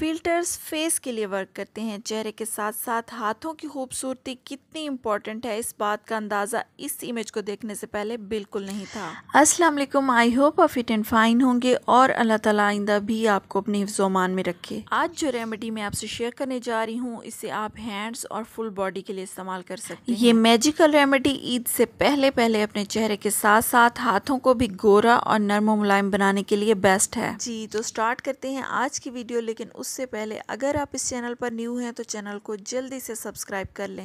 filters face के लिए work करते हैं चेहरे के साथ साथ हाथों की खूबसूरती कितनी इम्पोर्टेंट है इस बात का अंदाज़ा इस इमेज को देखने से पहले बिल्कुल नहीं था अस्सलाम वालेकुम आई होप आप फिट एंड फाइन होंगे और अल्लाह ताला आइंदा भी आपको अपने हिफ्जोमान में रखे आज जो रेमेडी मैं आपसे शेयर करने जा रही हूँ इसे आप हैंड्स और फुल बॉडी के लिए इस्तेमाल कर सकते ये मेजिकल रेमेडी ईद से पहले पहले अपने चेहरे के साथ साथ हाथों को भी गोरा और नरम मुलायम बनाने के लिए बेस्ट है जी तो स्टार्ट करते हैं आज की वीडियो लेकिन उस उससे पहले अगर आप इस चैनल पर न्यू हैं तो चैनल को जल्दी से सब्सक्राइब कर लें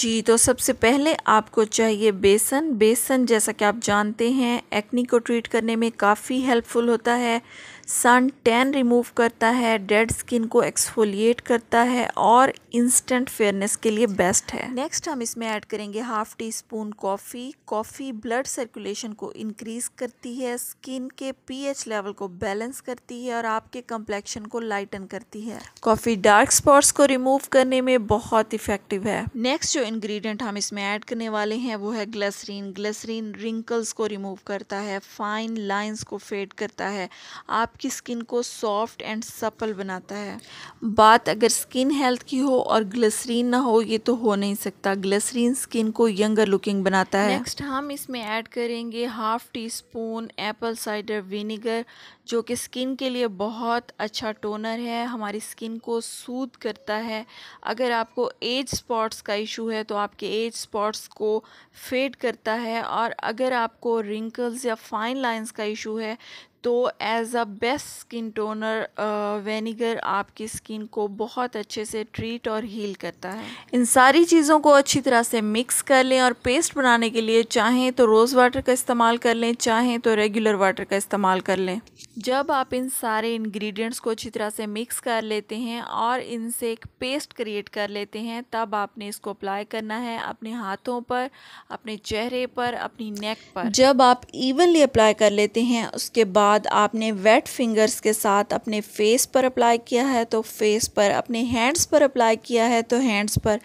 जी तो सबसे पहले आपको चाहिए बेसन बेसन जैसा कि आप जानते हैं एक्नी को ट्रीट करने में काफ़ी हेल्पफुल होता है सन टैन रिमूव करता है डेड स्किन को एक्सफोलिएट करता है और इंस्टेंट फेयरनेस के लिए बेस्ट है नेक्स्ट हम इसमें ऐड करेंगे half teaspoon coffee coffee blood circulation को इंक्रीज करती है स्किन के पीएच लेवल को बैलेंस करती है और आपके कंप्लेक्शन को लाइटन करती है कॉफ़ी डार्क स्पॉट्स को रिमूव करने में बहुत इफेक्टिव है नेक्स्ट जो इन्ग्रीडियंट हम इसमें ऐड करने वाले हैं वो है ग्लिसरीन ग्लसरीन रिंकल्स को रिमूव करता है फाइन लाइंस को फेड करता है आप आपकी स्किन को सॉफ्ट एंड सपल बनाता है बात अगर स्किन हेल्थ की हो और ग्लिसरीन ना हो ये तो हो नहीं सकता ग्लिसरीन स्किन को यंगर लुकिंग बनाता है नेक्स्ट हम इसमें ऐड करेंगे half teaspoon apple cider vinegar जो कि स्किन के लिए बहुत अच्छा टोनर है हमारी स्किन को सूद करता है अगर आपको एज स्पॉट्स का इशू है तो आपके एज स्पॉट्स को फेड करता है और अगर आपको रिंकल्स या फाइन लाइंस का इशू है तो as a best skin toner vinegar आपकी स्किन को बहुत अच्छे से ट्रीट और हील करता है इन सारी चीज़ों को अच्छी तरह से मिक्स कर लें और पेस्ट बनाने के लिए चाहें तो रोज़ वाटर का इस्तेमाल कर लें चाहें तो रेगुलर वाटर का इस्तेमाल कर लें जब आप इन सारे इंग्रेडिएंट्स को अच्छी तरह से मिक्स कर लेते हैं और इनसे एक पेस्ट क्रिएट कर लेते हैं तब आपने इसको अप्लाई करना है अपने हाथों पर अपने चेहरे पर अपनी नेक पर जब आप इवनली अप्लाई कर लेते हैं उसके बाद बाद आपने वेट फिंगर्स के साथ अपने फेस पर अप्लाई किया है तो फेस पर अपने हैंड्स पर अप्लाई किया है तो हैंड्स पर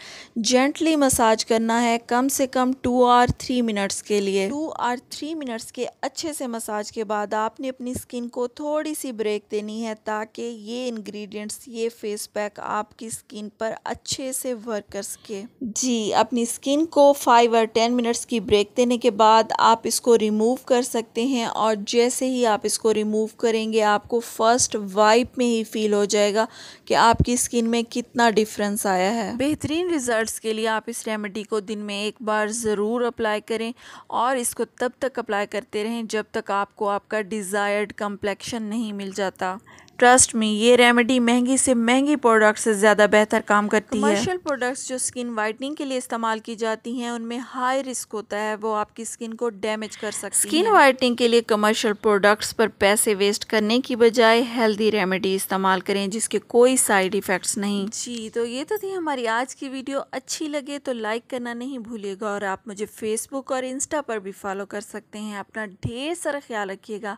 जेंटली मसाज करना है कम से कम टू और थ्री मिनट्स के लिए टू और थ्री मिनट्स के अच्छे से मसाज के बाद आपने अपनी स्किन को थोड़ी सी ब्रेक देनी है ताकि ये इन्ग्रीडियंट्स ये फेस पैक आपकी स्किन पर अच्छे से वर्क कर सके जी अपनी स्किन को फाइव और टेन मिनट्स की ब्रेक देने के बाद आप इसको रिमूव कर सकते हैं और जैसे ही आप इसको इसको रिमूव करेंगे आपको फर्स्ट वाइप में ही फील हो जाएगा कि आपकी स्किन में कितना डिफरेंस आया है बेहतरीन रिजल्ट्स के लिए आप इस रेमेडी को दिन में एक बार ज़रूर अप्लाई करें और इसको तब तक अप्लाई करते रहें जब तक आपको आपका डिज़ायर्ड कम्प्लेक्शन नहीं मिल जाता ट्रस्ट में ये रेमेडी महंगी से महंगी प्रोडक्ट से ज़्यादा बेहतर काम करती है कमर्शियल प्रोडक्ट्स जो स्किन वाइटनिंग के लिए इस्तेमाल की जाती हैं उनमें हाई रिस्क होता है वो आपकी स्किन को डैमेज कर सकती स्किन वाइटनिंग के लिए कमर्शियल प्रोडक्ट्स पर पैसे वेस्ट करने की बजाय हेल्दी रेमेडी इस्तेमाल करें जिसके कोई साइड इफ़ेक्ट्स नहीं जी तो ये तो थी हमारी आज की वीडियो अच्छी लगे तो लाइक करना नहीं भूलिएगा और आप मुझे फेसबुक और इंस्टा पर भी फॉलो कर सकते हैं अपना ढेर सारा ख्याल रखिएगा